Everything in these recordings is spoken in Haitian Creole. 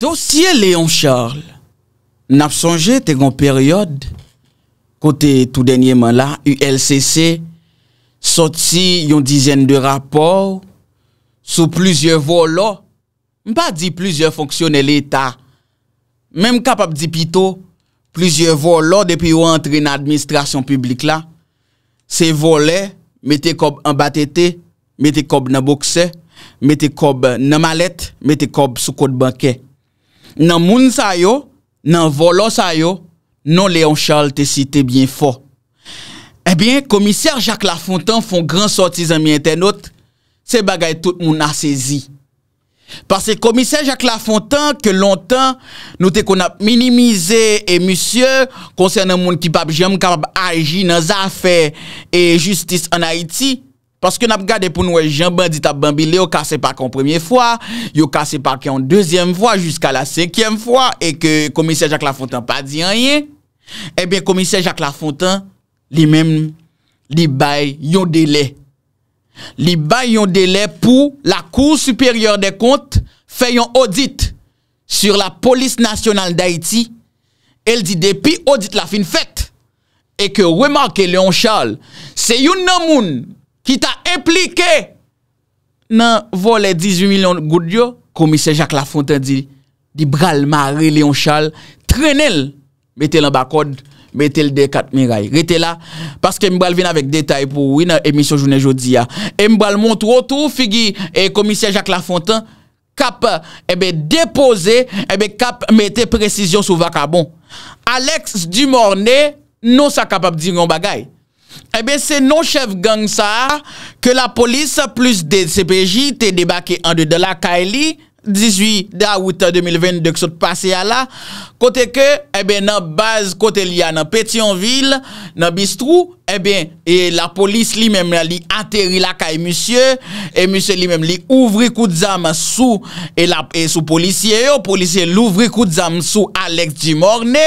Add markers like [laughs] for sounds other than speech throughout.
Sosye Leon Charles, n ap sonje te gon peryode, kote tout denye man la, ULCC, soti yon dizen de rapor, sou plizye volo, oh. m pa di plizye fonksyonel etat, men m kapap di pito, plizye volo oh, depi yo antre nan administrasyon publik la, se volè, mette kob an batete, mette kob nan bokse, mette kob nan malet, mette kob sou kod bankè. Nan moun sa yo, nan volo sa yo, nan Léon Charles te site bien fo. Ebyen, eh komiser Jacques Lafontan fon gran sorti zan miye ten not, se bagay tout moun a sezi. Pase komiser Jacques Lafontan ke lontan nou te kon ap minimize e musye konser nan moun ki pap jem kap ap aji nan zafè e justice an Haiti, Paske nap gade pou nou e jen bandi tap bambi le yo kase pa kon premye fwa, yo kase pa kon dezyen fwa, jiska la sekyen fwa, e ke komiser Jacques Lafontan pa di anye, e eh ben komiser Jacques Lafontan, li men li bay yon dele, li bay yon dele pou la kou superyor de kont, fe yon audit sur la polis nasyonal da iti, el di depi audit la fin fèt, e ke we marke Leon Charles, se yon nan moun, ki ta implike nan vo le 18 milyon goudyo, komisyen Jacques Lafontaine di, di bral mare lion chal, trenel, metel an bakod, metel de kat miray, rete la, paske mbral vin avik detay pou win an emisyon jounen jodi ya, mbral montro to, figi komisyen Jacques Lafontaine, kap, ebe eh depose, ebe eh kap metel presisyon sou vakabon, Alex Dumorne, non sa kapab di ryon bagay, Eh c'est non chef gang ça que la police plus des CPJ t'es débarqué en de de la Kaili, 18 Daouta 2022 Kote ke Ebe nan baz kote li an Petionville nan Bistrou Ebe la polis li menm Li anteri la kaye musye oh, E musye li menm li ouvri kou Djam sou E sou polisye yo Polisye louvri kou djam sou Alex Dimorne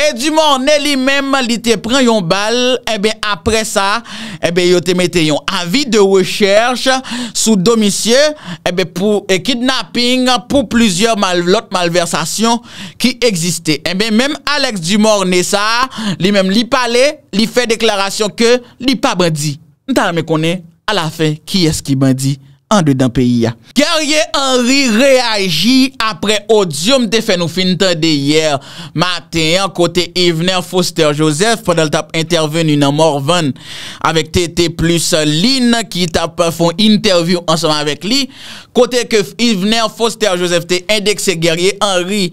E Dimorne li menm Li te pren yon bal Ebe eh apre sa Ebe eh yo te mette yon avi de recherche Sou domisye Ebe eh pou e kidnapping pou plusieurs lot malversasyon ki egziste. Eh mèm Alex Dumor nè sa, li mèm li pale, li fè deklarasyon ke, li pa bè di. Nta la mè konè, a la fè, ki es ki bè di? Garye Anri reagi apre odyoum te fè nou fintan de yer. Maten, kote Ivner Foster Joseph, padel tap intervenu nan Morvan, avek tete plus Lin, ki tap fon interview ansaman vek li. Kote Ivner Foster Joseph te indekse Garye Anri.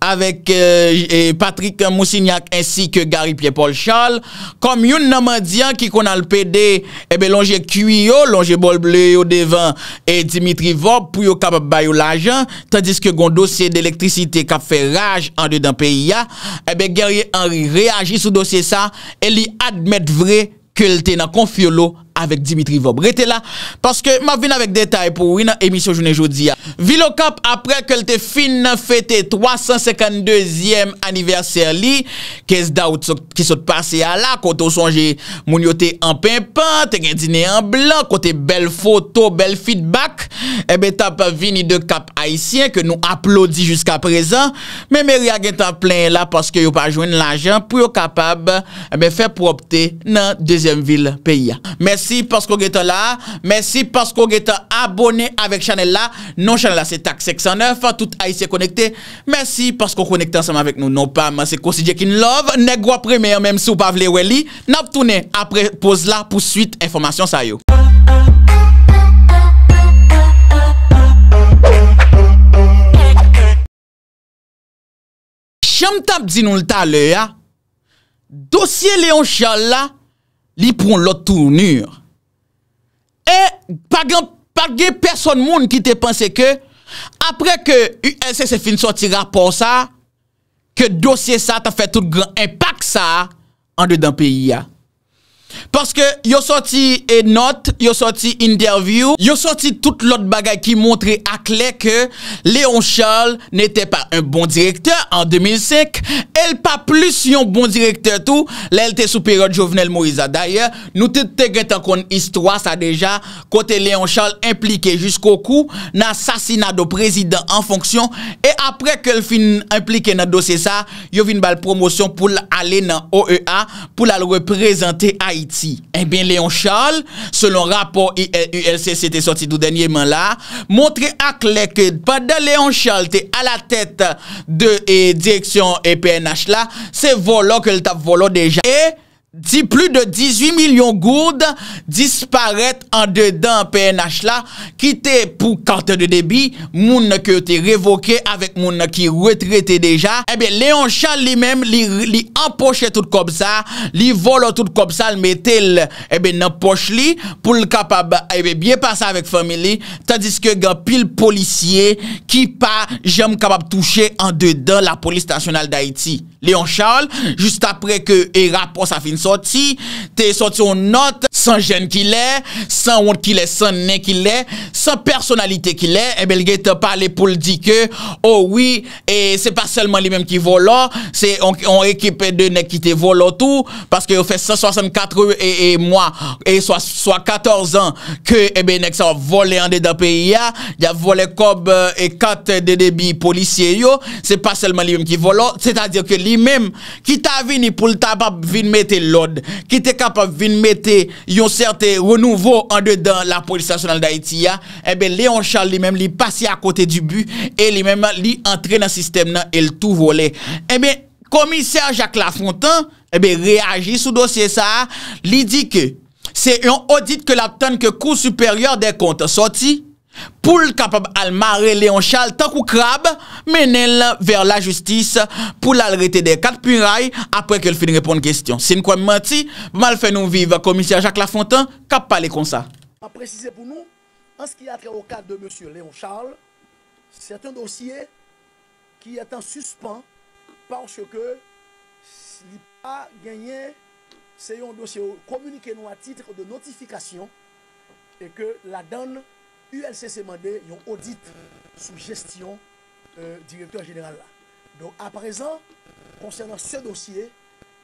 avec euh, e, Patrick Moussignac ainsi que Gary Pierre Paul Charles comme yon nomadien qui conna le PD et bien l'on j'ai cuit yon l'on j'ai bol bleu yon devant et Dimitri Vaup pou yon kap bayou l'agent tandis que yon dossier d'elektricité kap fè rage en dedans pays ya et bien Gary Henry réagit sous dossier sa et li admette vrai que l'te nan konfio l'on avèk Dimitri Vobre, te la, paske ma vin avèk detay pou win an emisyon jounen joudi ya. Vilo Kap, apre kel te fin fète 352 aniverser li, kes da ou ki sot pase ya la, kote ou sonje moun yo te an penpan, te gen dine an blan, kote bel foto, bel feedback, ebe tap vini de Kap Aisyen, ke nou aplodi jouska prezan, men me reage tan plen la, paske yo pa jounen la jan, pou yo kapab, ebe fe pou opte nan dezyen vil peyi ya. Mese Mèsi pasko ge te la, mèsi pasko ge te abone avèk chanel la Non chanel la se tak 609, tout a y se konekte Mèsi pasko konekte ansèm avèk nou nou pa Mèsi kosi djek in love, negwa premeyo mèm sou pavle wè li Nap toune apre pose la pou suite informasyon sayo Cham tap di nou lta le ya Dosye le yon chal la Li proun lot tou nir E, par gen person moun ki te pense ke, apre ke U.S.S. fin soti rapor sa, ke dosye sa ta fe tout gran impak sa, an de dan peyi ya. Paske yo soti e not Yo soti interview Yo soti tout lot bagay ki montre akle Ke Leon Charles Nete pa un bon direkteur En 2005 El pa plus yon bon direkteur tou La el te sou periode Jovenel Moriza Daya nou te teget an kon istwa Sa deja kote Leon Charles implike Jusko kou nan sasina do prezident En fonksyon E apre ke el fin implike nan dosesa Yo vin bal promosyon pou la ale nan OEA Pou la reprezente Haiti Ebyen eh Léon Charles, selon rapport IELC, eh, c'était sorti tout dernièrement là, montrait à clé que pas de Léon Charles était à la tête de eh, direction EPNH là, c'est volant que le tape volant déjà. Ti plu de 18 milyon gourd disparet an dedan PNH la, kite pou karte de debi, moun na ki yo te revoke, avek moun na ki retrete deja, ebe eh Leon Charles li mem li empoche tout kop sa, li volo tout kop sa, l metel, ebe ne poche li, pou l kapab ebe eh bye pasa avek famili, tadis ke gen pil policye ki pa jem kapab touche an dedan la polis tasyonal da iti. Leon Charles, jist apre ke Erapos a fin soti, te soti on note. San jen ki lè, san wout ki lè, san nek ki lè, san personalite ki lè. Ebe lge te pale pou l di ke, oh oui, e se pa selman li menm ki volò. Se on ekipè de nek ki te volò tou, paske yo fè 164 e mwa, e swa 14 an, ke ebe nek sa vole an de da pe ya, ya vole kob e kat de debi polisye yo. Se pa selman li menm ki volò, se ta diyo ke li menm, ki ta vini pou l tabap vinmete lod, ki te kapap vinmete yo, yon certe renouveau an dedan la polisasyonel d'Haïti ya, ebe eh Leon Charles li mèm li pasi akote du bu e li mèm li antre nan sistem nan e l'tou vole. Ebe, eh komiser Jacques Lafontan, eh ebe reagi sou dosye sa, li di ke se yon audit ke la ton ke kou supèryor de konta soti pou l kapab al mare Léon Charles takou krab menen la ver la justice pou l al rete de 4 puray apre ke l fin reponde kestyon. Sin kwen mati, mal fè nou vive komisya Jacques Lafontaine kap pale konsa. A prezise pou nou, an skil atre o kad de M. Léon Charles, s'y aten dosye ki aten suspens porske si li pa genye se yon dosye ou komunike nou a titre de notifikasyon e ke la danne ULCCMD yon audit sou gestyon euh, direktor general la. Don a prezant, konsernan se dosye,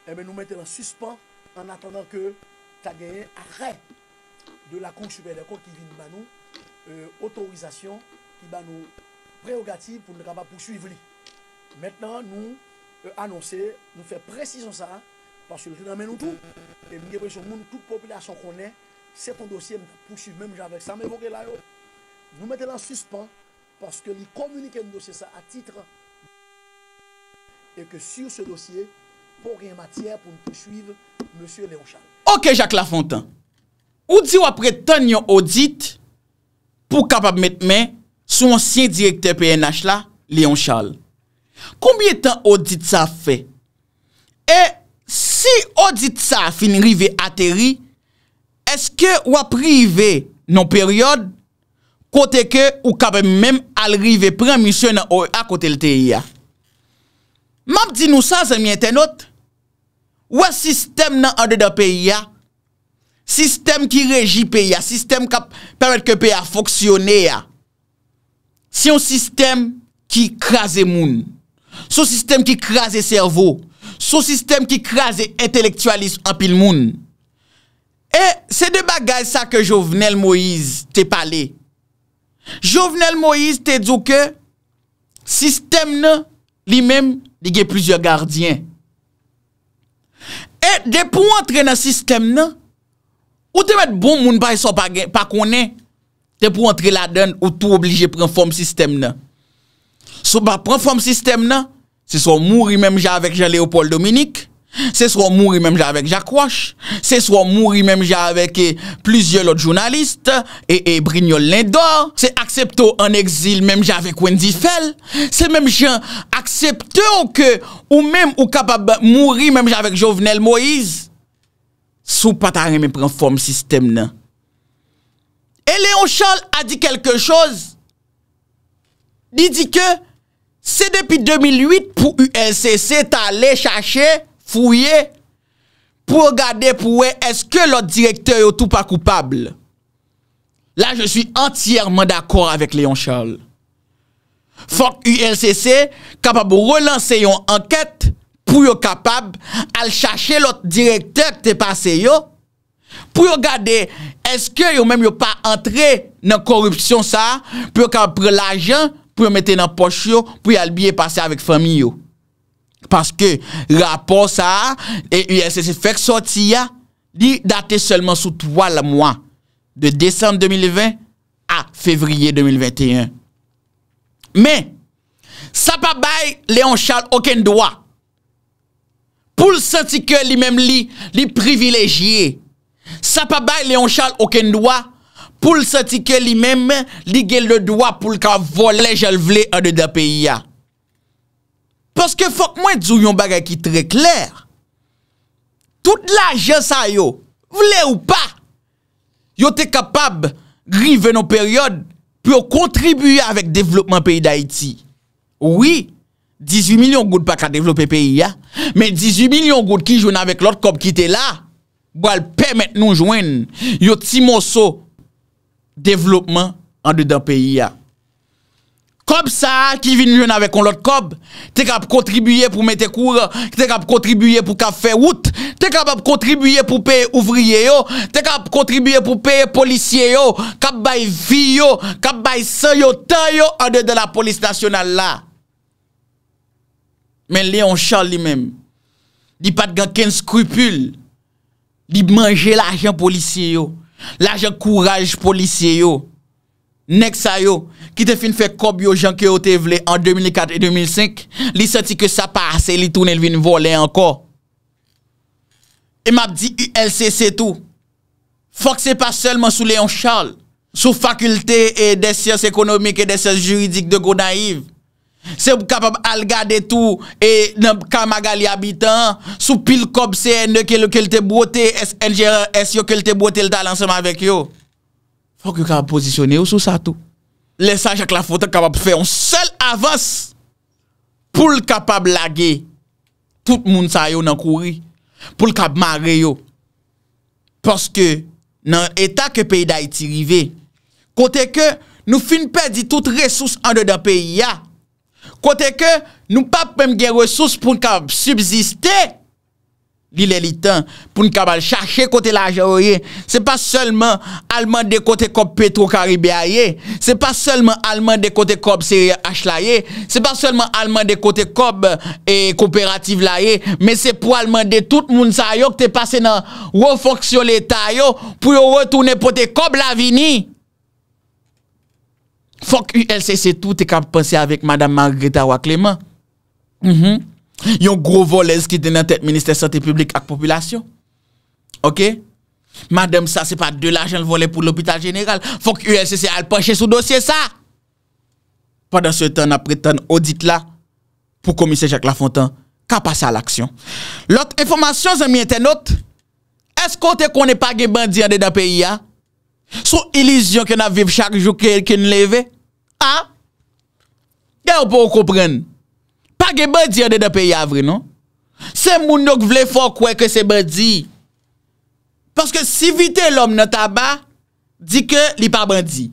ebe eh nou mette lan suspens an atendan ke ta genye arre de la konsubere de konk kivin banou, otorizasyon euh, kivin banou preogatib pou ne kaba pousuiv li. Mettenan nou euh, anonsen, nou fe prezison sa, porsi nou menoun tou, e mge prezion moun tout popilasyon konen, se ton dosye mwen pou pousuiv, men mwen javek sa menon ke la yo, Nou mette lan suspens Paske li komunike nou dosye sa a titre E ke sur se dosye Pou rey matyè pou mpou chuive Monsur Léon Charles Ok Jacques Lafontan Ou di wapre ton yon audit Pou kapap met men Sou ansyen direkter PNH la Léon Charles Koumye tan audit sa fe E si audit sa Fini rive ateri Eske waprive Non peryode kote ke ou kabe menm alrive premisyon nan or e a kote lte ya. Mab di nou sa zanmye tenot, wè sistem nan ande da pe ya, sistem ki reji pe ya, sistem kap pwede ke pe ya foksyone ya. Se yon sistem ki krasi moun, se yon sistem ki krasi servo, se yon sistem ki krasi entelektualis apil moun. E se de bagaj sa ke Jovenel Moïse te pale, Jouvenel Moïse te djouke, sistem nan li mem di gen plusieurs gardiens. E de pou antre nan sistem nan, ou te met bon moun bay sa pa konen, te pou antre la den ou tou oblige pren form sistem nan. So pa pren form sistem nan, se son mouri mem jan avek jan Leopold Dominique, Se sou mouri mèm javek Jacques Roche, se sou mouri mèm javek e plizye lot jounaliste, e e brignol lèndor, se aksepto an eksil mèm javek Wendy Fell, se mèm jen aksepto ke ou mèm ou kapab mouri mèm javek Jovenel Moïse, sou patare mèm pren form sistem nan. E Léon Charles a di kelke chòz, di di ke se depi 2008 pou UNCC ta lè chache, Fouye, pou yo gade pou we eske lot direkte yo tou pa koupable. La je sou entièrement d'akor avèk Léon Charles. Fok ULCC kapab ou relanse yon anket pou yo kapab al chache lot direkte te pase yo. Pou yo gade eske yo mèm yo pa antre nan korupsyon sa pou yo kapab prè l'ajan pou yo mette nan poch yo pou yo albiye pase avèk fami yo. Paske rapor sa e U.S.S.F.S.O.T.I.A di date selman sou 3 la mwa de Desem 2020 a Fevrier 2021. Men, sa pa bay Leon Charles okèn doa pou l sati ke li mem li li privilejye. Sa pa bay Leon Charles okèn doa pou l sati ke li mem li gel doa pou l ka volè jalvle an de da piya. Paske fok mwen djou yon bagay ki tre kler. Tout la jen sa yo, vle ou pa, yo te kapab grive nou peryode pou yo kontribuye avèk devlopman peyi d'Haïti. Ouwi, 18 milyon gout pa ka devloppe peyi ya, men 18 milyon gout ki jwen avèk lòt kom ki te la, bo al pèmèt nou jwen yo ti moso devlopman an de dan peyi ya. Kob sa ki vin yon ave kon lot kob, te kap kontribuyye pou mette koure, te kap kontribuyye pou kafe wout, te kap kontribuyye pou peye ouvriye yo, te kap kontribuyye pou peye polisye yo, te kap bay vi yo, te kap bay san yo, tan yo an de de la polis nasyonal la. Men Leon Charles li menm, di pat gan ken skrupul, di manje la ajen polisye yo, la ajen kouraj polisye yo. Nek sa yo, ki te fin fe kob yo janke yo te vle en 2004 et 2005, li senti ke sa pa ase li toune lvin vo le anko. E map di ULCC tou. Fokse pa selman sou Leon Charles, sou fakulte e desyos ekonomik e desyos juridik de go naiv. Se ou kapab algade tou e nan kamaga li abitan, sou pil kob CN2 e ke lte bote, SNJR se yo ke lte bote lta lanseman vek yo. Fok yo kaba posisyone yo sou sa tou. Lesa chak la fote kaba pou fè yon sel avans pou l kaba blage. Tout moun sa yo nan kouri pou l kaba mare yo. Poske nan etak yon peyi da iti rive. Kote ke nou fin pedi tout resous an de da peyi ya. Kote ke nou pap mwen gen resous pou l kaba subsiste. Gilelitan, poun kabal chache kote la aje oye. Se pa solman alman de kote kob Petro Karibia ye. Se pa solman alman de kote kob Seri H la ye. Se pa solman alman de kote kob e kooperative la ye. Men se pou alman de tout moun sa yo kte pase nan refoksyon leta yo. Pou yo retoune pote kob la vini. Fok ULCC tout te kap pense avek madame Margrethe Awa-Kleman. Mh mh. Yon gro volèz ki denè tèt Ministè Santé Publèk ak populasyon Ok Madame sa se pa de l'agen volè pou l'Hôpital Général Fok ULCC al pa chè sou dosye sa Padèn sou tèn apre tèn Audit la Pou komise Jacques Lafontan Ka passe al aksyon Lot informasyon zè miè tè not Eskote konè pa gen bandi anè da peyi ya Sou ilizyon kè nan viv chak jou Kè n lè ve A Gè ou pou ou komprenn A ge bandi ane de pey avre, non? Se moun nou k vle fok kwe ke se bandi. Paske si vite lom nan taba, di ke li pa bandi.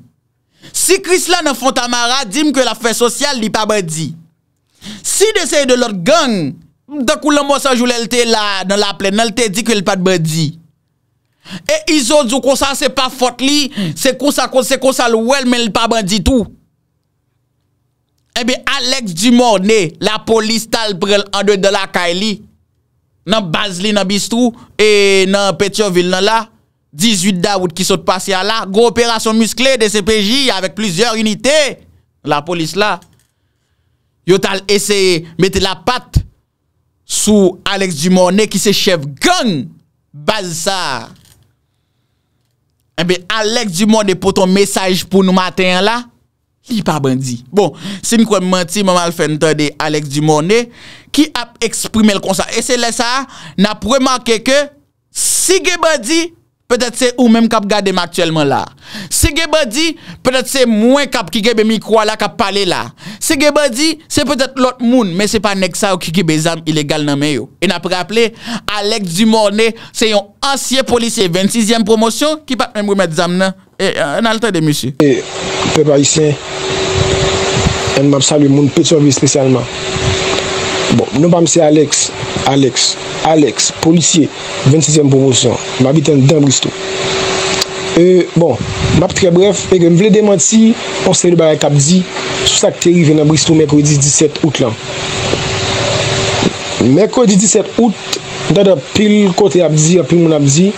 Si kris la nan fonta mara, di m ke la fe sosyal li pa bandi. Si de se de lot gang, da kou lomo sanjou lel te la nan la ple, nan te di ke li pa bandi. E izo djou konsa se pa fot li, se konsa konsa se konsa lou el men li pa bandi tou. Ebe eh Alex Dumor ne, la polis tal prel andwet de la ka e li. Nan Bazli nan Bistrou, e nan Petiovil nan la. 18 da wout ki sot pasi a la. Gro operasyon muskle de CPJ, avek plizier unité. La polis la. Yo tal eseye mette la pat. Sou Alex Dumor ne ki sechev gong. Baz sa. Ebe eh Alex Dumor ne poton mesaj pou nou maten la. Li pa bandi. Bon, si ni kwen menti, mwen mal fente de Alex Dumorne, ki ap eksprime l kon sa. E se le sa, na premanke ke, si gebe di, petet se ou menm kap gade m aktuelman la. Si gebe di, petet se mwen kap ki gebe mikro la kap pale la. Si gebe di, se petet lot moun, men se pa nek sa ou ki gebe zam ilegal nan men yo. E na premanke, Alex Dumorne, se yon ansye polise 26e promosyon, ki pat mwen mwen mwen zam nan. E nan l tade mwen si. Pe pa isen, en m ap sali moun peti orvi spesyalman. Bon, nou pa m se Alex, Alex, Alex, polisye, 26e promosyon, m aviten dan Bristou. E, euh, bon, m ap tre bref, e gen vle demanti, on se li bay ak abzi, sou sakte li ven nan Bristou, mekwedi 17 out lan. Mekwedi 17 out, dada pil kote abzi, apil moun abzi,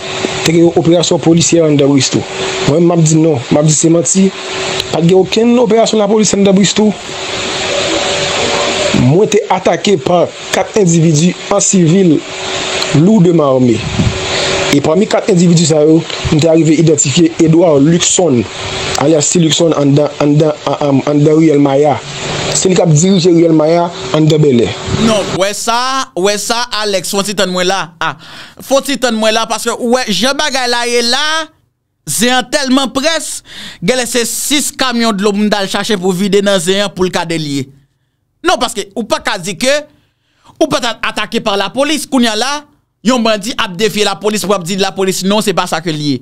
te gen yon operasyon polisyè an Dabouistou. Mwen mabdi nou, mabdi se mati, pat gen yon ken operasyon la polisyè an Dabouistou, mwen te atake pa kat individu an sivil loup de marme. E pwami kat individu sa yo, mwen te arrive identifiye Edouard Luxon an yasi Luxon an Dabouistou. Se li kap dirije yel maya, an debele. Non, wè sa, wè sa, Alex, fonsi tan mwen la. Fonsi tan mwen la, paske wè, jen bagay la yè la, zè yon telman pres, gè lè se sis kamyon d'lò moun dal chache pou vide nan zè yon pou l'kade liye. Non, paske, ou pa kazi ke, ou pa atake par la polis, koun ya la, non, yon bè di ap defye la polis, wè ap di la polis, non, se pa sa ke liye.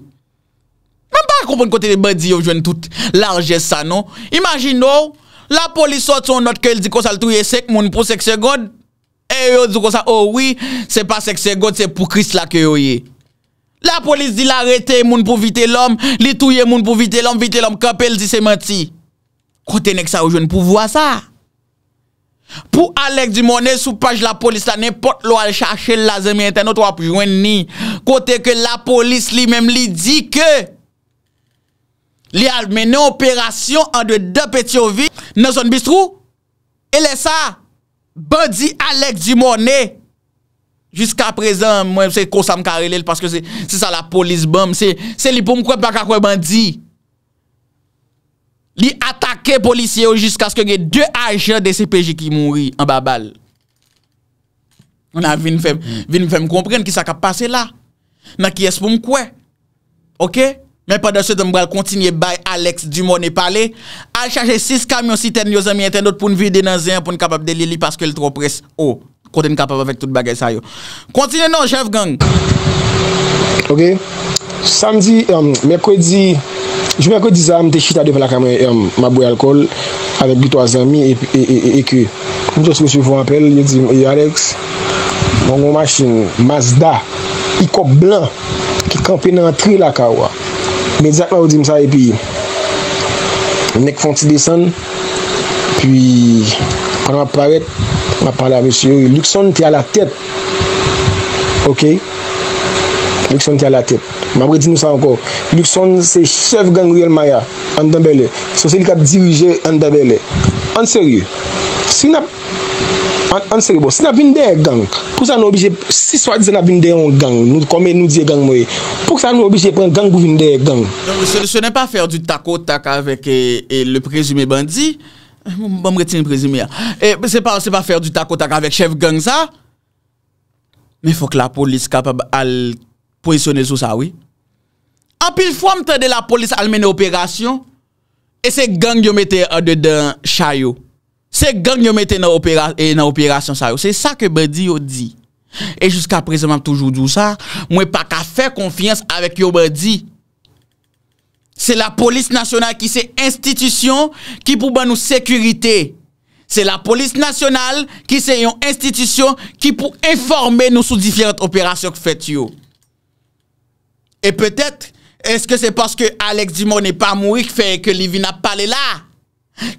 Mè mpa akompon kote de bè di yo jwen tout largè sa, non. Imagine nou, La polis sot son not ke el di konsal touye sek moun pou sek segod, e yo di konsal, oh oui, se pa sek segod, se pou kris la ke yo ye. La polis di la rete moun pou vite lom, li touye moun pou vite lom, vite lom, kapel di se mati. Kote nek sa ou jwen pou vwa sa? Po alek di moun ne sou page la polis la, nepot lo al chache la zemye eten, kote la polis li men li di ke, Li al mene operasyon andwe dapet yo vi. Nason bistrou. Ele sa. Badi alek di mounen. Jiska prezen mwen se kosam karelel. Paske se sa la polis bom. Se li pou mkwe baka kwe bandi. Li atake polisye yo jiska skenye 2 aje de se peje ki mouni. An babal. On a vin fe m kompren ki sa ka pase la. Ma ki es pou mkwe. Ok? Mwen pa da sèm bral kontinye bay Alex Du moun e pale Al chache 6 kamyon siten yo zami eten not pou n vide nan zeyan Pou n kapap de li li paske l tro pres O oh, konten kapap avèk tout bagay sa yo Kontinye nou chef gang Ok Samdi euh, mwen kwe di Jwen mwen kwe di zan mte chita devan la kamyon Maboui alkol A lèp bito a zami E kwe Mwen kwe soufou apel Yo di yo Alex Mwen kwe masin Mazda I kop blan Ki kampè nan tri la kawa mèdia kwa ou di msa epi. Mèk fonsi desen. Pwi, pwa mè praret, mè pwa la mè sion. Luxon ti a la tèp. Ok. Luxon ti a la tèp. Mè mè di msa anko. Luxon se chev gangri el maya. An dè belè. Sosè li kap dirije an dè belè. An sè rye. Sinap. Anse li bo, se na binde gang, pou sa nou obije, si swadze na binde yon gang, nou kome nou diye gang mwe, pou sa nou obije pren gang gou vinde gang. Se nè pa fèr du takotak avèk le prezime bandi, mbèm reten prezime ya, se pa fèr du takotak avèk chev gang sa, mè fòk la polis kapab al poisyone sou sa wè. Anpil fòm te de la polis al mène operasyon, e se gang yon mette euh, adèdèn chayou. Se gang yo mette e nan operasyon sa yo, se sa ke bre di yo di. E jiska preseman toujou di ou sa, mwen pa ka fè konfians avèk yo bre di. Se la polis nasyonal ki se institisyon ki pou ban nou sekurite. Se la polis nasyonal ki se yon institisyon ki pou informe nou sou diferent operasyon ki fè ti yo. E pwetet, eske se paske Alex Dimo nè pa mouri ki fè ke Livina pale la?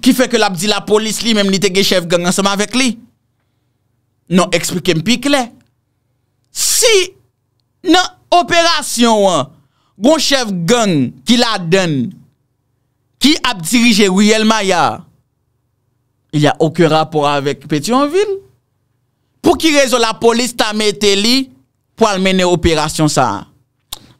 Ki fè ke l ap di la polis li mèm li tege chev gèng anseman vek li? Non eksplike mpik le. Si nan operasyon an, gwen chev gèng ki la den, ki ap dirije wèyèl maya, y a okè rapor avèk peti an vil. Pou ki rezo la polis ta metè li, pou al mène operasyon sa an.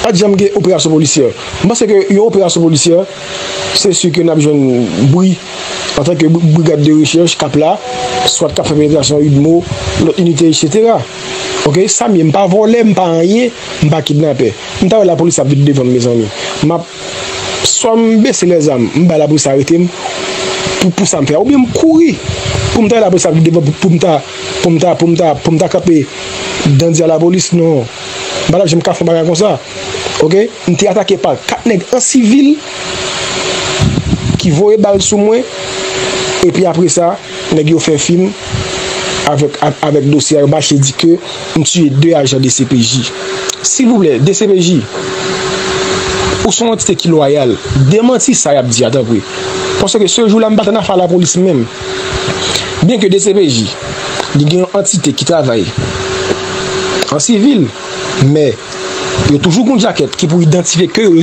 A di janm ge operasyon polisyon. Mwen seke yo operasyon polisyon, se sye ke nan bijon bwi, patan ke brigade de rechers, kapla, swat kafe medyasyon, yidmo, lor unité, etc. Ok, sa mi, mwen pa vole, mwen pa anye, mwen pa kidnape. Mwen ta wè la polisyon ap di devon mezan mi. Swa mwen bè se lè zan, mwen pa la polisyon ap di devon mezan mi, pou sa mwen fè. Ou mwen kouri, pou mwen ta wè la polisyon ap di devon, pou mwen ta, pou mwen ta, pou mwen ta kapè, dèndi a la polisyon, non. Badap jenm ka fwen bagan kon sa. Ok. Ntey atake pa. Kat neg an sivil. Ki vore bal sou mwen. E pi apri sa. Neg yo fwen film. Avèk dosye. Avèk bache di ke. Ntuye 2 ajan DCPJ. Si vouble. DCPJ. Ou son antite ki loyal. Demansi sa yab di atapri. Pon se ke se jou la mbatana fa la polis mèm. Bien ke DCPJ. Ndi gen an antite ki travay. An sivil. Mè, yo toujou koun jaket ki pou identife ke yo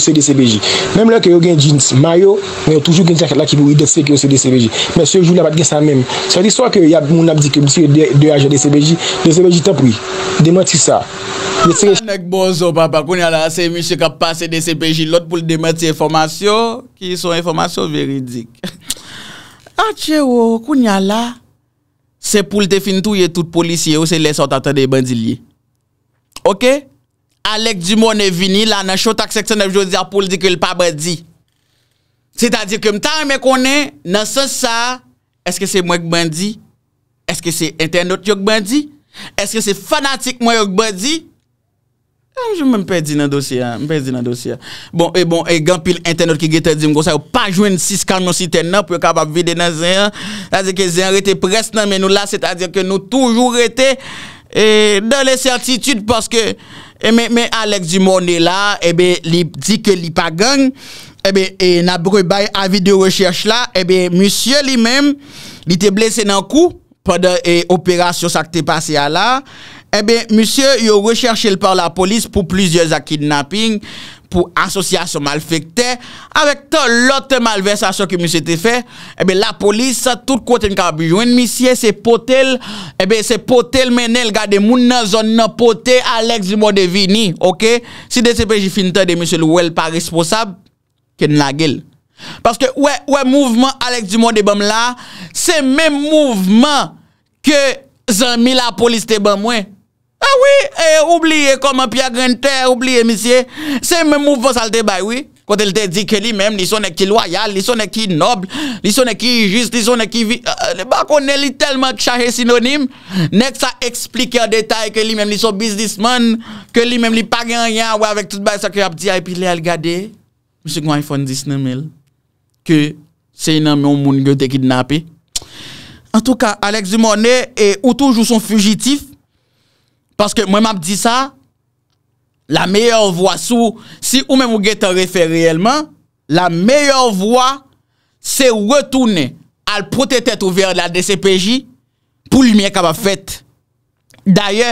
CDCBJ. Mèm lè ke yo gen jinti mayo, yo toujou gen jaket la ki pou identife ke yo CDCBJ. Mè, se jou la bat gen sa mèm. Sa di swa ke yab moun ap di ke msye de aje CDCBJ, CDCBJ tap wè, demoti sa. Mèm lèk bonzo papa, koun yal la se msye ka pase CDCBJ, lot pou demoti informasyon, ki sou informasyon veridik. [laughs] Ache ou, oh, koun yal la, se pou lte fin tou ye tout polisye ou se lè sot atan de bandilye. Ok? Alek Dumon e vini la nan chotak seksyon nan vyo di apol di ke l pa bè di. Sè ta di ke mta mè konè nan sè sa, eske se mwen gbè di? Eske se internet yon gbè di? Eske se fanatik mwen yon gbè di? Mwen mpè di nan dosya. Mpè di nan dosya. Bon, e bon, e gampil internet ki gete di mgo sa, yo pa jwen 6 kanon siten nan, pou yo kabab vide nan zè yan. Zè yon rete pres nan menou la, sè ta di ke nou toujou rete E, dan le certitude paske, e eh, men, men, Alex Dumond e la, e eh ben, li di ke li pa gen, e eh ben, e nan bre bay avi de recherche la, e ben, monsye li men, li te blese nan kou, pwede e operasyon sakte pase a la, e ben, monsye yo recherche l par la polis pou plizyeza kidnapping, pou asosyasyon malfekte, avek ton lote malversasyon ki mi se te fe, ebe la polis sa tout kote n ka wabijwen, mi siye se potel, ebe se potel menel gade moun nan zon nan potel, alek zi moun de vini, ok? Si de se pe jifin te de mi se louel pa responsab, ken nagel. Paske we, we mouvment alek zi moun de bèm la, se mè mouvment ke zan mi la polis te bèm wey. A wè, oubliye kom an piya gren ter, oubliye misye. Se mè mou fò salde bè wè, kote lè te di ke li mèm, li sonè ki loyal, li sonè ki nobl, li sonè ki jist, li sonè ki vi... Ne ah, ah, bako nè li telman ki chaje sinonim, nek sa explike an detay ke li mèm li son bisnisman, ke li mèm li pagè an yè wè wè avèk tout bè sa ki ap diya epi lè al gade. Mè sè kwa iPhone 19 mèl, ke se y nan mè ou moun gè te kidnapè. An tou ka, Alex Dumonè e ou toujou son fugitif, Paske mwen map di sa, la meyye vwa sou, si ou men mwen gete refe reyelman, la meyye vwa se retoune al pote tet ouver la DCPJ pou lumiye kaba fet. Daye,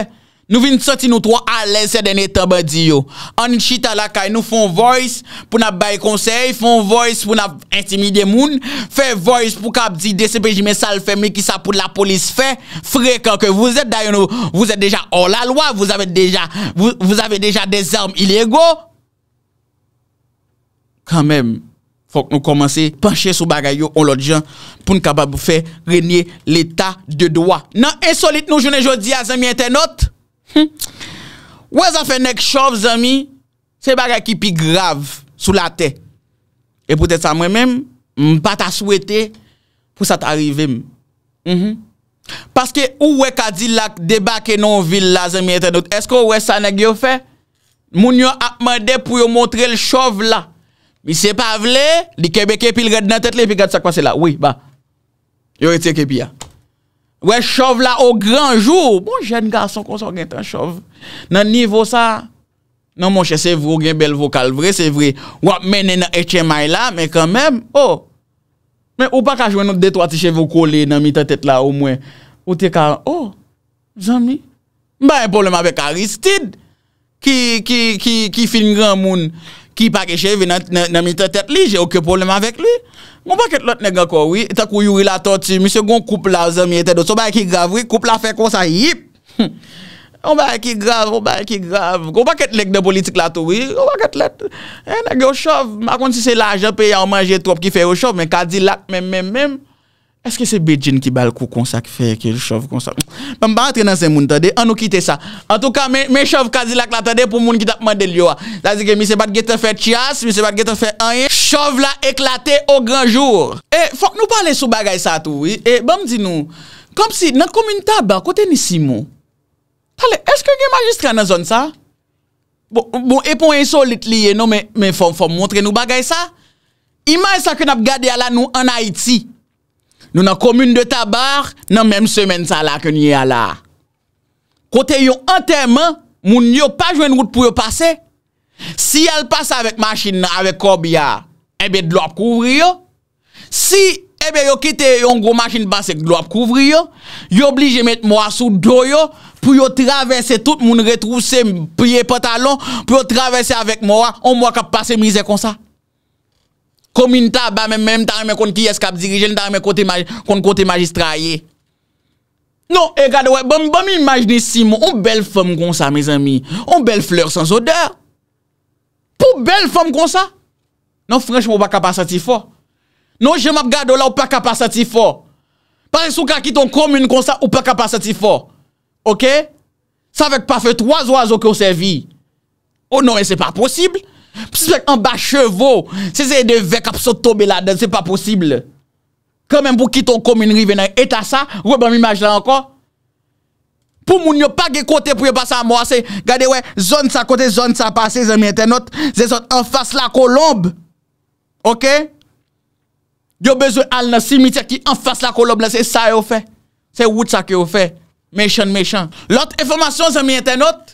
Nou vin soti nou tro a lese dene tabadi yo. An chita la kay nou fon voice pou nan bay konsey, fon voice pou nan intimide moun, fe voice pou kap di de sepeji men sal feme ki sa pou la polis fe, frek an ke vous et dayon nou, vous et deja or la loi, vous ave deja des armes il ego. Kan men, fok nou komanse panche sou bagay yo on lot jan, pou nou kabab fe renie l'eta de doa. Nan insolite nou jounen jodi a zemi internet, Wè hmm. zafè nèk chòv zami, se bagè ki pi grav sou la te. E pote sa mwen mèm, m pa ta sou ete pou sa ta rivem. Mhm. Paske ou wè ka di lak debake non vil la zami ete nou. Esko wè sa nèk yo fè? Moun yo akman de pou yo montre l chòv la. Mi se pa vle, li kebeke pi l rednet ete li, pi gèd sa kwa se la. Oui, ba. Yo ete kebi ya. Ouè chov la bon, non, ou granjou, moun jen gason kon so gen tan chov. Nan nivou sa, nan moun chese vrou gen bel vokal vre, se vre, wap menen nan etche may la, men kanmem, ou. Men ou pa ka jwen nou detwati cheve ou kole nan mi te tet la ou mwen. Ou te ka, ou, zami, mba en poleman beka Aristide, ki fin gran moun, ki pa ke cheve nan mi te tet li, jè ouke poleman vek li. Mwen ba ket lot nega ko wè, etak ou yu wè la to ti, mi se gon koup la zè mi etè do, so ba ek ki grav wè, koup la fè kon sa yip. Mwen hm. ba ek ki grav, mwen ba ek ki grav, kon ba ket lek de politik la to wè, kon ba ket lek, e eh, neg yo chov, makon si se la jè pe ya wè manje trop ki fè yo chov, men kadi lak men men men. Eske se bejine ki bal kou kon sa ki fè, ke l chow kon sa? Pam ba atre nan sen moun tade, an nou kite sa. En tout ka, me chow kazi lak lata de pou moun ki tap mande lyo a. La zike, mi se bat gete fè chias, mi se bat gete fè anye, chow la eklate o granjou. E, fok nou pale sou bagay sa tou. E, bam di nou, kom si, nan komoun taba, kote ni si mou? Pale, eske gen magistre an nan zon sa? Bon, bon epon yon solit liye nou, men fom fom montre nou bagay sa. Iman yon sakre nap gade ala nou an Nou nan komune de tabar, nan menm semen sa la ke niye a la. Kote yon anterman, moun nyo pa jwen route pou yo pase. Si al pase avèk masin nan avèk kob ya, ebe eh dlo ap kouvri yo. Si ebe eh yo kite yon gro masin basèk dlo ap kouvri yo, yo oblije met mwa sou do yo pou yo travesse tout moun retrou se piye patalon, pou yo travesse avèk mwa, an mwa ka pase mize kon sa. Komine ta, ba men men, ta reme konti yeskap dirijen, ta reme konti majistraye. Non, e gade wè, ba mi imajne Simon, ou bel fèm kon sa, mèz amy, ou bel flèr sans odeur. Pou bel fèm kon sa? Non, franjman, ou pa kapasati fò. Non, jè map gade wè, ou pa kapasati fò. Parè sou kakit, ou komine kon sa, ou pa kapasati fò. Ok? Sa vek pa fè 3 oazo ki ou se vi. Ou non, e se pa posible. Psi se ek an ba chevo Se se e de vek ap so tobe la den Se pa posibl Kamen pou ki ton kominri venan etasa Roubam bon, imaj la ankon Pou moun yo pa ge kote pou yo pasa a mwa Se gade we zon sa kote zon sa pase Zon mi entenot Zon enfas la kolob Ok Yo bezou al nan simitik ki enfas la kolob Se sa yo fe Se wout sa ki yo fe Lout informasyon zon mi entenot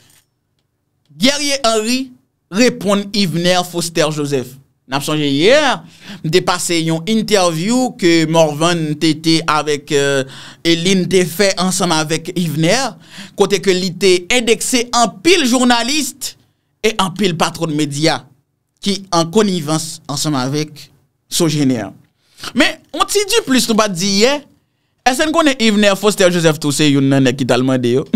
Gerye Henry Repon Yvner Foster Joseph N ap sonje yè M de pase yon interview Ke Morvan tete avèk euh, Elin te fe ansam avèk Yvner Kote ke li te edekse An pil jounalist E an pil patron media Ki an konivans ansam avèk So jenè Me, m ti di plis nou bat di yè E sen konen Yvner Foster Joseph Tose yon nan ekit alman deyo [laughs]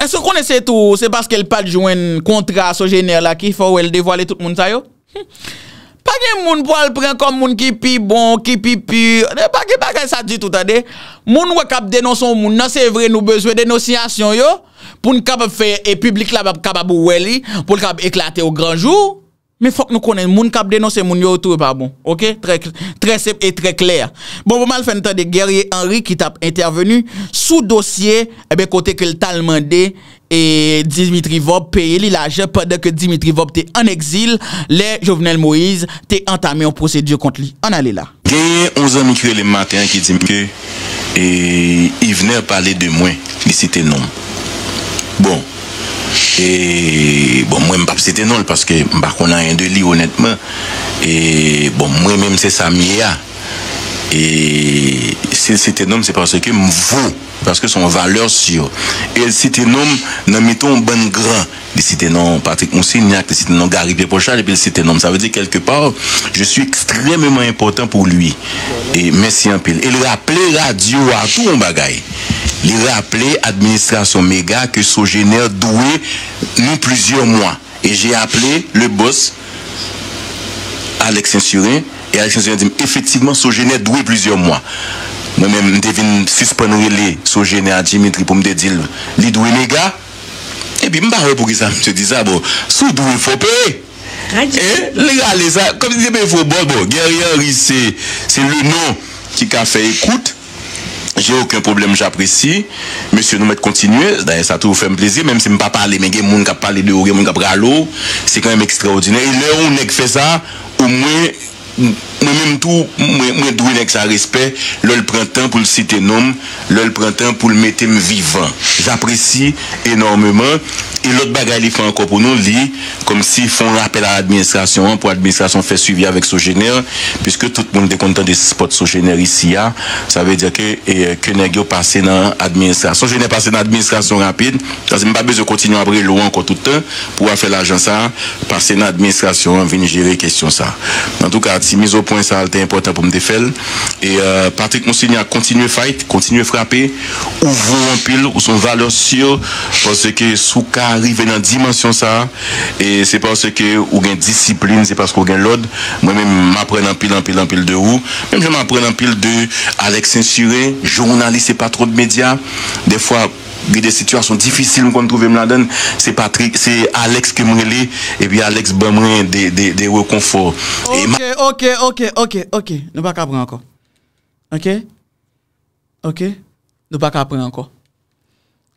E se kone se tou, se paske el padjou en kontras o jener la ki fa ou el devwale tout moun sa yo? Pake moun pou al pren kom moun ki pi bon, ki pi pur, ne pake pake sa di tout ade. Moun wakab denonson moun nan se vre nou bezwe denonsyasyon yo, pou nkabab fe e publik la kabab ou weli, pou nkabab eklate ou granjou. Me fok nou konen moun kap denon se moun yo outou e pabon. Ok? Tre sep e tre kler. Bon, pou mal fè noutan de gerye Henri ki tap intervenu. Sou dosye, ebe eh kote ke l talman de e Dimitri Vop peye li la jè padè ke Dimitri Vop te an exil le Jovenel Moïse te entame an prosedye kont li. An ale la. E bon mwen mpap sitenol Paske mpap konan yon deli honetman E bon mwen menm se sa miya E Se sitenol se paske mvou parce que son valeur sûre. Et cité nom, nous mettons bon grand. de cité nom Patrick Moussignac, il cité nom Gary Pochal, et puis cité nom. Ça veut dire quelque part, je suis extrêmement important pour lui. Et merci un peu. Et il rappelait radio à tout un bagaille. Il rappelait administration méga que génère doué nous plusieurs mois. Et j'ai appelé le boss, Alex Insuré, et Alex Insuré dit, effectivement, génère doué plusieurs mois. Mwen mwen devin sispon wile sou jene a Dimitri pou mwen dedil li dwe nega. E pi mba wè pou gisa mwen se diza bo, sou dwe fopè? E, lè yalè sa, kom se dizè bè fopè, bo, gèryan rize se lè nou ki ka fè ekout. Jè ou kèn problem j'apresi. Mwen se nou mèt kontinue, dè sa tou fèm plezi, mèm se mwen pa pale mège, moun ka pale de ou, moun ka pralou. Se kèm ekstraodine, lè ou nèk fè sa, ou mwen... moi-même tout, moi doué avec ça respect, le printemps pour le citer nom, le printemps pour le mettre vivant. J'apprécie énormément. Et l'autre bagaille, il fait encore pour nous, dire comme s'ils font rappel à l'administration, hein, pour l'administration fait suivi avec génère puisque tout le monde est content de des ce génère ici, hein. ça veut dire que, et, euh, que passé dans l'administration. Je n'ai passé dans l'administration rapide, parce que je pas besoin continuer à briller loin encore tout le temps, pour faire l'agence. ça, hein. passer dans l'administration, venir gérer question ça. En tout cas, si mise au ça ça été important pour me défaire. Et euh, Patrick Monsigny a continué fight, continuer frapper, ouvre en pile, ou son valeur sur parce que Souka arrive dans dimension ça, et c'est parce que ou gain discipline, c'est parce qu'on gain l'ordre. Moi-même, m'apprends en pile, en pile, en pile de où. Même je m'apprends en pile de Alex censuré journaliste et pas trop de médias. Des fois, Bi de situasyon difisil mwen kon nou trove Mladen. Se Patrick, se Alex Kemreli. E pi Alex Bermrin de Wokonfo. E ok, ok, ok, ok, ok. Nou bak apren anko. Ok? Ok? Nou bak apren anko.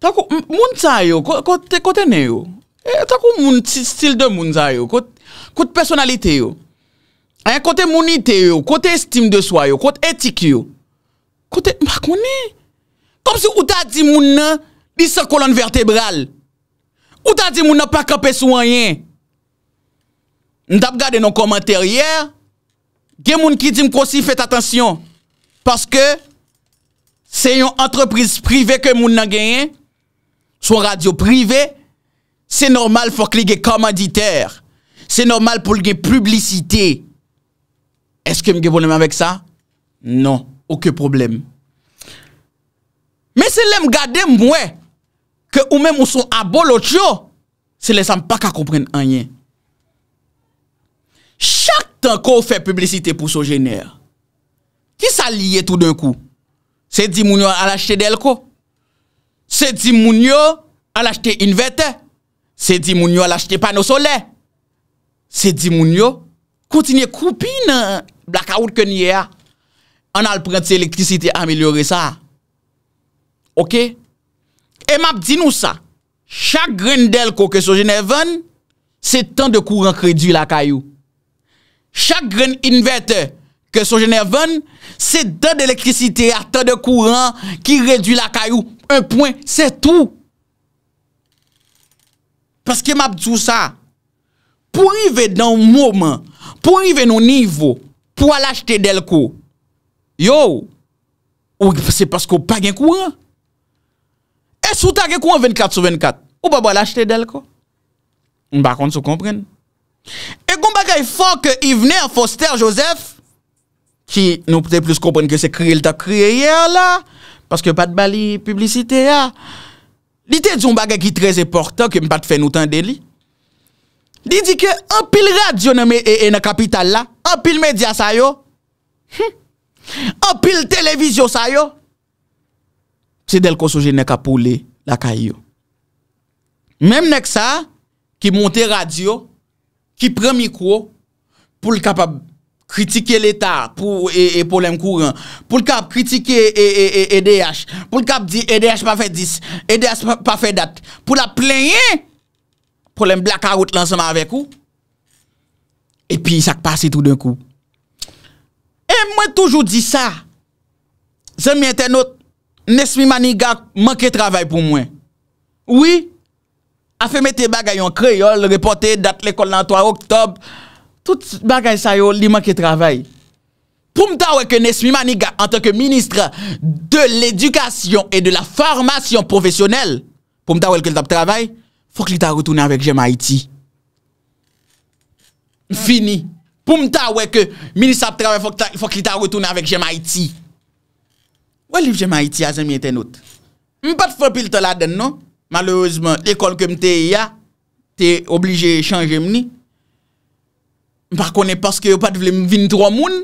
Tako mounza yo, kote ne yo. E tako mounz, stil de mounza yo. Kote personalite yo. Ayan kote mounite yo. Kote estime de swa yo. Kote etik yo. Kote, mwak mwone. Kom si ou ta di moun nan. Li sa kolon vertebral. Ou ta di moun nan pa kapè souanyen. Ndap gade nan komantè riyè. Gen moun ki di mkosi fète atensyon. Paske, se yon entreprise privè ke moun nan genyen, souan radio privè, se normal fòk li gen komanditer. Se normal pou li gen publicité. Eske mge bonem avèk sa? Non, ouke problem. Mè se lem gade mwè. ke ou men mouson abo lout yo, se le san pa ka kompren anyen. Chak tan ko ou fe publicite pou so jener, ki sa liye tout doun kou? Se di moun yo al achete del ko? Se di moun yo al achete in vete? Se di moun yo al achete pano sole? Se di moun yo kontinye koupine la kaout ke niye a? An al prenti elektrisite ameliori sa? Okey? E map di nou sa. Chak gren delko ke sou jene ven, se tan de kouran kredu la kayou. Chak gren inverter ke sou jene ven, se tan de elektrisite a tan de kouran ki kredu la kayou. Un pwen, se tou. Paske map di nou sa. Pou rive nan mouman, pou rive nan nivou, pou alachte delko. Yo, ou se pasko pagyen kouran. E sou tak e kou an 24 sou 24. Ou ba bo lajte del ko? Mba kon sou kompren. E kou mba gay fok i vnen foster Josef. Ki nou pote plus kompren ke se kri el ta kri eyer la. Paske pat bali publicite ya. Di te di mba gay ki treze portak e mba te fenoutan deli. Di di ke opil radyo nan me ene e kapital la. Opil media sayo. Opil [laughs] televizyo sayo. se del konsoje ne ka poule la kayo. Mem nek sa, ki monte radio, ki pre mikro, pou l kapab kritike l eta, pou l m kouren, pou l kapab kritike EDH, pou l kapab di EDH pa fe dis, EDH pa fe dat, pou l ap plenye, pou l m blaka out lansman avek ou, epi sa kpase tout doun kou. E mwen toujou di sa, se mwen tenot, Nesmi Maniga manke travay pou mwen. Oui, a fe mette bagay yon kreyol, repote dat l'ekol nan 3 oktob. Tout bagay sa yo li manke travay. Pou mta weke Nesmi Maniga an teke ministre de l'edukasyon e de la farmasyon profesyonel. Pou mta weke l'ta p'travay, fok li ta retoune avèk jem Haïti. Fini. Pou mta weke ministre ap travay, fok li ta retoune avèk jem Haïti. Ou li vje ma iti azen mwen ten out? Mwen pat fwe pil to laden nou? Malouzman, ekol ke mte ya, te oblije chanje mni. Mwen pa kone paske yo pat vle mwen vintro moun.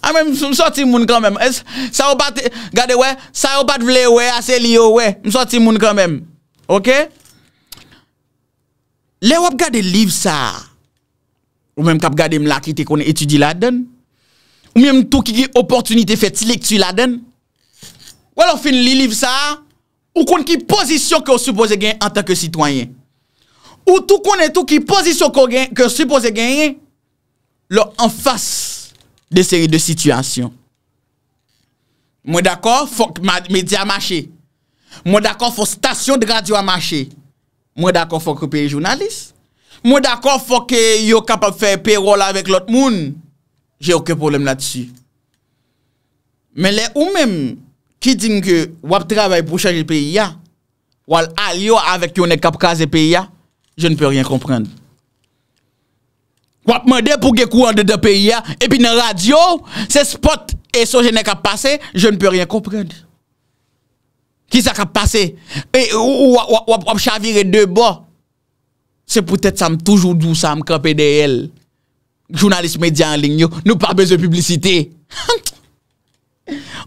A men mwen soti moun kran men. Sa yo pat vle we, ase li yo we. Mwen soti moun kran men. Ok? Le wap gade liv sa, ou men kap gade m lakite konen etudi laden, ou men m tou ki ki oportunite fetilek tu laden, Wè lò fin li liv sa, ou kon ki pozisyon ke o suppose gen en tanke sitwanyen. Ou tou kon etou ki pozisyon ke o suppose gen yen, lò an fas de seri de sitwasyon. Mwen d'akor, fòk media mache. Mwen d'akor, fòk stasyon de radio mache. Mwen d'akor, fòk ki pe jounalist. Mwen d'akor, fòk ki yo kapab fè pe rola vek lot moun. Jè okè problem la disi. Men lè ou mèm, Ki din ke wap trabay pou chanjil peyi ya, wal al yo avèk yo ne kap kaze peyi ya, je ne pe riyen komprend. Wap mède pou ge kou an de de peyi ya, epi nan radyo, se spot, e so je ne kap pase, je ne pe riyen komprend. Ki sa kap pase, e wap wap wap chavire de bo, se pou tèt sam toujou dou sam krapè de el. Jounalist medya an lign yo, nou pa bezè publisite. Hantou! [laughs]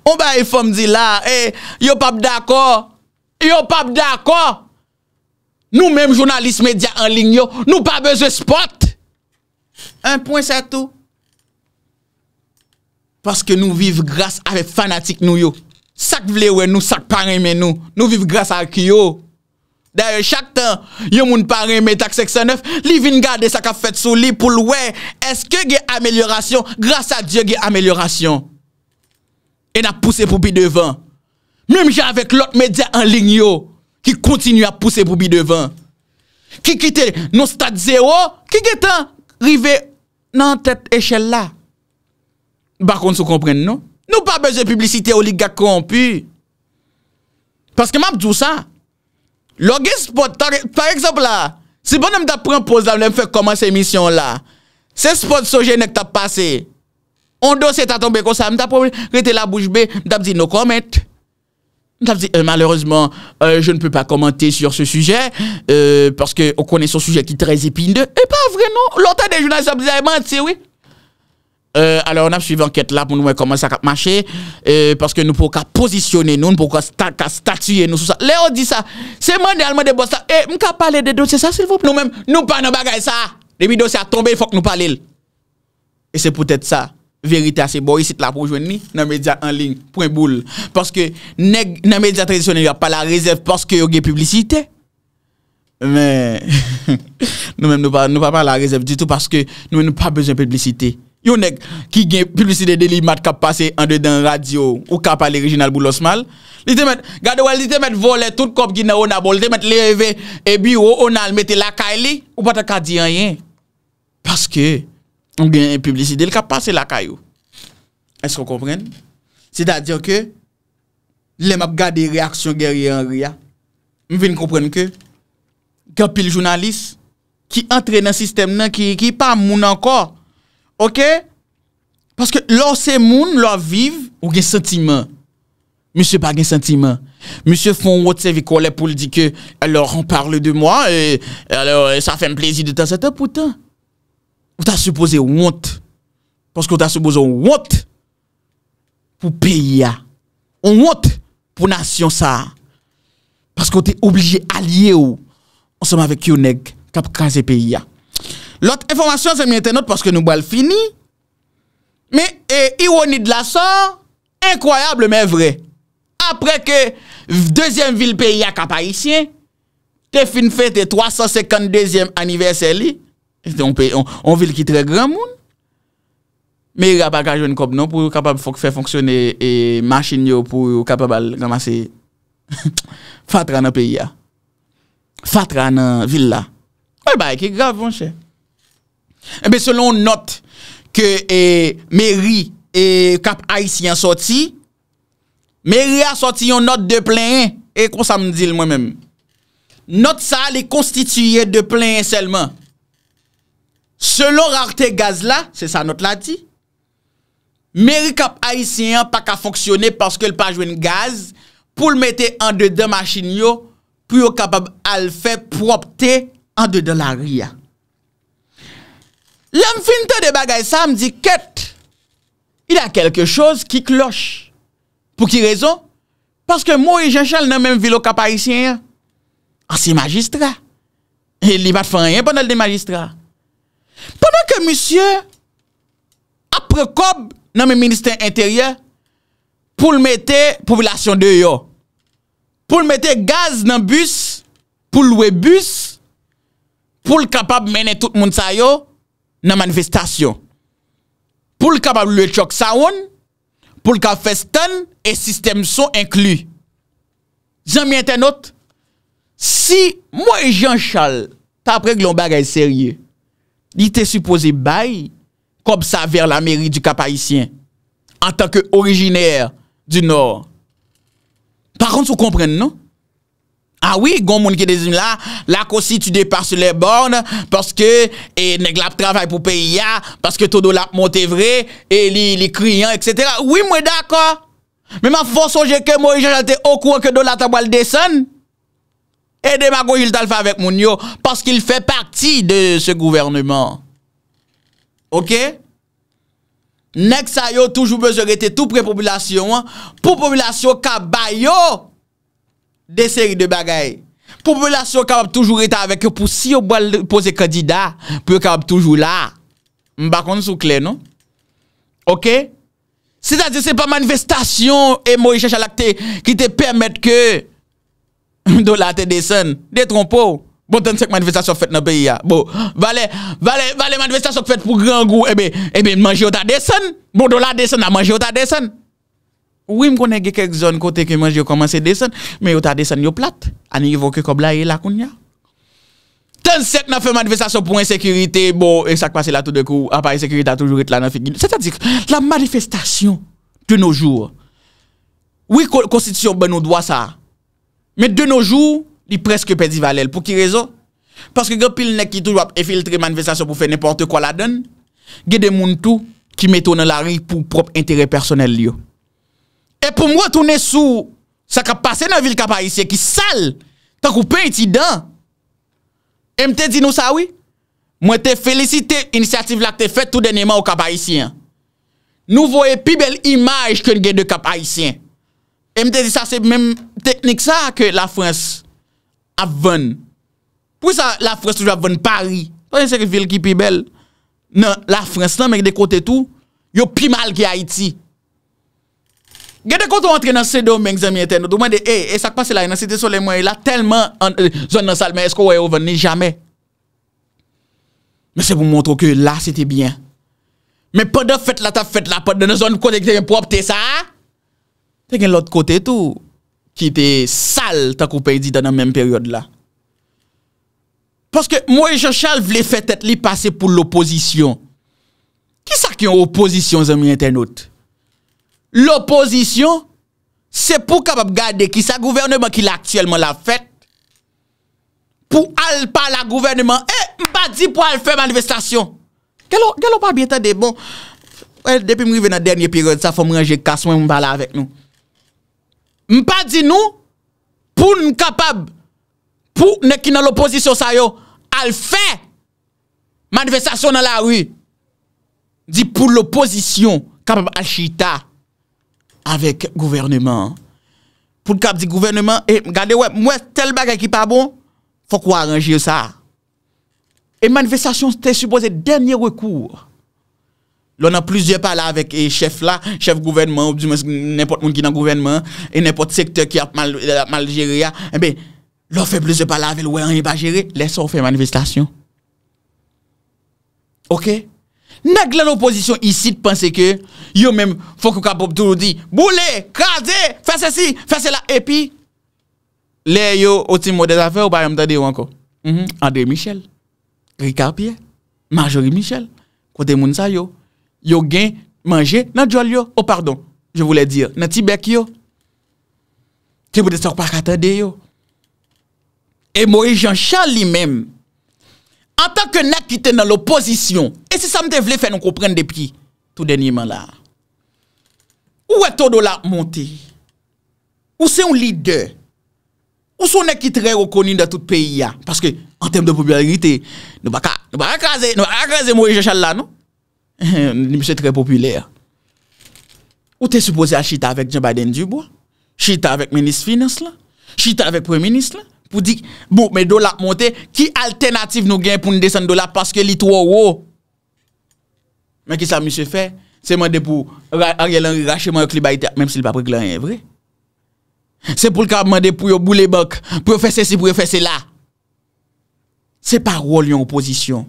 On ba e fom di la, e, yo pap d'akor, yo pap d'akor Nou menm jounalist media anling yo, nou pa beze spot Un poen sa tou Paske nou viv grase ave fanatik nou yo Sak vlewe nou, sak pareme nou, nou viv grase ak yo Da yo chak tan, yo moun pareme tak seksan 9 Li vin gade sak a fet sou, li pou loue Eske ge ameliorasyon, grase a Diyo ge ameliorasyon E na pousse poubi devan. Mwen mje avèk lòt medya an lign yo. Ki kontinu a pousse poubi devan. Ki kite nou stat zèwo. Ki getan rive nan tèt eschèl la. Bakon sou kompren non? nou. Nou pa beze publisite ou ligak konpü. Paske m ap djou sa. Lò gen spot, par ekzop la. Si bon m da premposan, m fèk koman se misyon la. Se spot soje nèk ta pase. On dosye ta tombe konsa, mta pou rete la bouche be, mta ap zi nou konmet. Mta ap zi, euh, malereusement, euh, je nou pou pa komante sur se suje, eee, euh, paske ou konne son suje ki trez epinde, e pa vre non. Lontan de jounalise ap zi a e eh, manti, oui. Eee, alo, an ap suivi anket la pou nou wè komanse ak ap mache, eee, paske nou pou ka posisyone nou, nou pou ka statuye nou sou sa. Le ou di sa, seman de alman de bosta, e, eh, mka pale de dosye sa, se l vop nou men, nou pa nan bagay sa. Demi dosye a tombe, fok nou pale l. E se pote tsa. Verite ase, boy, sit la pou jwen ni, nan media anling, pou en boule. Paske, neg, nan media tradisyon, yon yon pa la rezèv, paske yon gen publicite. Men, [laughs] nou men nou pa pa la rezèv, ditou paske, nou men nou pa bezwen publicite. Yon neg, ki gen publicite deli mat kap pase, an de den radio, ou kap ale regional bou los mal, li te met, gado wè, li te met volè, tout kop ginè ou nan bol, li te met leve, e bi ou ou nan, mette lakay li, ou pata kadi an yen. Paske, Ou gen yon publisite. El ka pase la kayo. Esko kompren? Se da dyon ke, le map gade reaksyon gen riyan riyan. Mwen ven kompren ke, gen pil jounalist, ki entre nan sistem nan, ki pa moun anko. Ok? Paske lò se moun, lò viv, ou gen sentimen. Mwen se pa gen sentimen. Mwen se fon wote se viko le pou l di ke, el lò an parle de mwa, e sa fèm plezi de ta sete poutan. Ou ta suppose ou wote. Paske ou ta suppose ou wote. Pou peyi ya. Ou wote pou nasyon sa. Paske ou te oblije a liye ou. On seman vek yon neg. Kap kranze peyi ya. Lot, informasyon semen tenot paske nou bal fini. Me, e, i woni de la sa. Inkroyable men vre. Apre ke, Dezyen vil peyi ya kap a isye. Te fin fe te 352 aniversely. On vil ki tre gran moun. Meri ap akajon kop non pou kapab fok fè fonksyonen e machin yo pou kapab al gamase [laughs] fatran an peya. Fatran an villa. Oye bay, ki grav moun chè. Ebe, eh selon not ke meri e eh, kap eh, Aisyen soti, meri a soti yon not de pleyen e kon sa mdil mwen mèm. Not sa alè konstituye de pleyen selman. Selon rarte gaz la, se sa not la ti, meri kap aisyen pa ka foksyone paske l pa jwen gaz, pou l mette an de de machin yo, pou yo kapab al fe pou opte an de de la ria. L am finte de bagay sa, m di ket, il a kelke chose ki kloche. Pou ki rezon? Paske mou e jen chal nan men vilo kap aisyen ya. Asi magistra. El li bat fanyen pan al de magistra. Pendan ke monsye apre kob nan men minister interye pou l mette povilasyon de yo, pou l mette gaz nan bus, pou l we bus, pou l kapab menen tout moun sa yo nan manifestasyon, pou l kapab l we chok sa won, pou l kapab festan e sistem so inklu. Djan mwen ten not, si mwen jen chal tapre glon bagay serye, li te suppose bay, kob sa ver la meri du kapayisyen, an tanke origineyre du nor. Par kont sou kompren nou? A wii, goun moun ki de zin la, la konsi tu depar sou le borne, paske, e neglap travay pou peyi ya, paske to do la monte vre, e li kriyan, et cetera. Wii mwen daka, men man fonson je ke mwen jante okou anke do la tabwal desen, E dema kwen jil tal fa avèk moun yo, pask il fè parti de se gouvernement. Ok? Nèk sa yo, toujou bezè rete tou pre-populasyon, pou populasyon kabay yo de seri de bagay. Populasyon kabab toujou rete avèk yo pou si yo boal pose kandida, pou kabab toujou la. Mbakon sou kle, non? Ok? Se da di se pa manifestasyon, e mo yi chè chalak te, ki te permèt ke... M [laughs] do la te desen, de tron pou, bon ten sek manifestasyon fèt nan peyi ya, bon, vale, vale, vale manifestasyon fèt pou gran gou, ebe, ebe, manj yo ta desen, bon do la desen, nan manj yo ta desen. Ou im konen ge kek zon kote ke manj yo komanse desen, men yo ta desen yo plat, ane yi vok yo kob la ye la koun ya. Ten sek nan fè manifestasyon pou ensekirite, bon, ek sak pase la tout de kou, apare ensekirite a toujou et la nan fèk gine. Se ta dik, la manifestasyon te nou jour, ou yi konstisyon be nou dwa sa, Men de nou jou, li preske pedi valel. Pou ki rezo? Paske gen pil nek ki tou wap efiltri manvesasyon pou fe nèporte kwa la den, gen de moun tou ki metou nan la ri pou prop interè personel li yo. E pou mwen tou ne sou, sa ka pase nan vil kapayisyen ki sal, ta koupen iti dan. E mte di nou sa oui? Mwen te felicite, inisiatif lak te fet tout denèman ou kapayisyen. Nou voye pi bel imaj ken gen de kapayisyen. E mte di sa se mèm, Teknik sa ke la Frans avon. Pwè sa la Frans touj avon Paris? To yon seri vil ki pi bel? Non, la Frans nan mèk de kote tou, yo pi mal ki Haiti. Gè de koto antre nan se do mèk zèmye ten, do mèk de, e, e sak pase la, yon an sitè solè mwen, yon la telman eh, zon nan salmè, esko wè yon ven ni jamè. Mè se pou mwontro ke yon la sitè byen. Mè pò de fèt la, ta fèt la, pò de nou zon kote kote yon propte sa. Te gen l'ot kote tou. Ki te sal ta koupè di dan an mèm pèryode la Poske mwè Jochal vle fè tèt li pase pou l'oppozisyon Ki sa ki yon oppozisyon zè mwen eten out? L'oppozisyon se pou kabab gade ki sa gouverneman ki l'aktuelman la fèt Pou al pa la gouverneman, e mpa di pou al fè mwè anivestasyon Gèlo pa bè tède, bon e, Depi mri vè nan dènyè pèryode sa fò mwen jè kase mwen mba la avèk nou Mpa di nou, pou m kapab, pou ne ki nan l'oposisyon sa yo, al fe, manifestasyon nan la oui. Di pou l'oposisyon, kapab al chita, avèk gouvernement. Pou l'kap di gouvernement, e m gade wè, mwè tel baga ki pa bon, fò kwa aranji yo sa. E manifestasyon te supose denye rekour. Lo nan pleze pala avek e chef la, chef gouvenman, ou dume n'importe moun ki nan gouvenman, e n'importe sektor ki ap mal jere ya, e be, lo fe pleze pala avek, ou e an e pa jere, leso ou fe manifestasyon. Ok? Nèk lan oposisyon isi te pense ke, yo men fokou kapop tou nou di, boule, kade, fese si, fese la, e pi, le yo otim mo de zafè, ou ba yon mta di yo anko? Mhm. André Michel, Ricard Pierre, Marjorie Michel, kote moun sa yo, yo gen manje nan djol yo. Oh pardon, je voulais dire, nan tibek yo. Te pou de sor pa yo. Et Moïse Jean-Charles lui-même, en tant que nèg qui était dans l'opposition, et si ça me devait faire nous comprendre depuis tout dernièrement là. Où est ton dollar monté? Où c'est un leader? Où son les qui très reconnu dans tout le pays là? Parce que, en termes de popularité, nous ne pouvons pas écraser Moïse Jean-Charles là, non? ni [laughs] mse trè popüler. Ou te suppose a chita avèk Djan Baden Dubwa? Chita avèk menis finans la? Chita avèk pre-menis la? Pou di, bou, me do lak monte, ki alternatif nou gen pou n de san do lak paske li tro ou ou? Men ki sa mse fè? Se mwande pou a rè lan rachè mwen yo klibayte, mèm si l pa prek lan yè vre. Se pou l ka mwande pou yo bou le bok, pou yo fè se si, pou yo fè se la. Se parol yon oposisyon.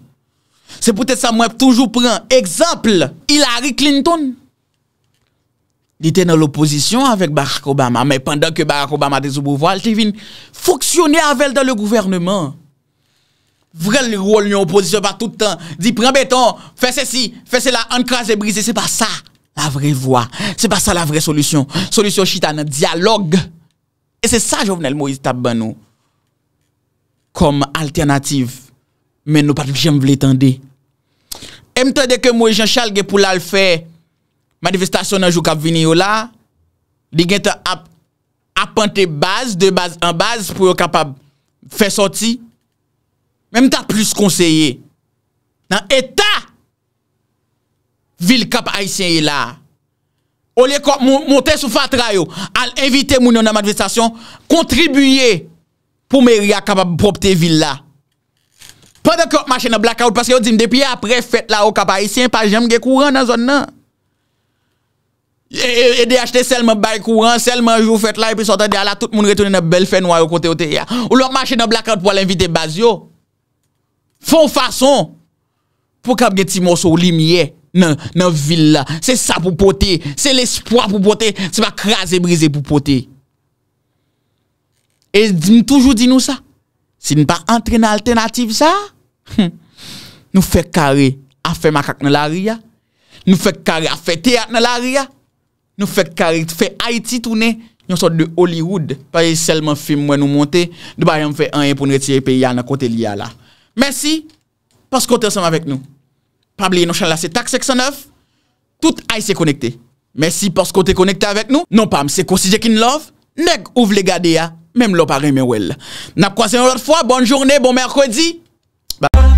C'est peut-être ça moi toujours prend exemple Hillary Clinton. Il était dans l'opposition avec Barack Obama, mais pendant que Barack Obama était au pouvoir, il vient fonctionner avec dans le gouvernement. Vrai le rôle de l'opposition, pas tout le temps, dit prends béton, fais ceci, fais cela, encrase et briser, c'est pas ça la vraie voie. C'est pas ça la vraie solution. Solution chita dans dialogue. Et c'est ça Jovenel Moïse Tabano. comme alternative Men nou pati jem vle tende. Em tade ke mwen jen chal ge pou lal fè ma divestasyon nan jou kap vini yo la, di gen te ap apante baz, de baz an baz pou yo kap ap fè soti. Men mwen ta plus konseye. Nan eta vil kap aisyen yo la. O le kon, mwen te sou fatrayo al evite moun yo nan ma divestasyon kontribuye pou mwen ria kap ap propte vil la. Padak yo ak mache nan blackout, paske yo di m depi apre fèt la ou kapay, si yon pajem ge kouran nan zon nan. E de achete selman bay kouran, selman jou fèt la, epi sotan de ala, tout moun retounen nan bel fè noua yo kote ote ya. Ou lòk mache nan blackout pou ala invite baz yo. Fon fason, pou kap ge ti monsou li miye nan vil la, se sa pou pote, se l'espoi pou pote, se pa kras e brize pou pote. E di m toujou di nou sa, si n pa antre nan alternatif sa, Hmm. Nou fè kare a fè makak nan la ria Nou fè kare a fè teat nan la ria Nou fè kare fè Haiti toune Yon sot de Hollywood Pari selman film mwen nou monte Diba yon fè anye pou nretire pe ya nan kote liya la Mèsi Porskote yon sèm avèk nou Pabli yon chan la se tak seksan av Tout hay se konekte Mèsi porskote konekte avèk nou Non pam se kosi jèk in love Nèk ou vle gade ya Mèm lò pari mè wel Nap kwa se yon lot fwa Bon journe, bon mèrkwè di Bye.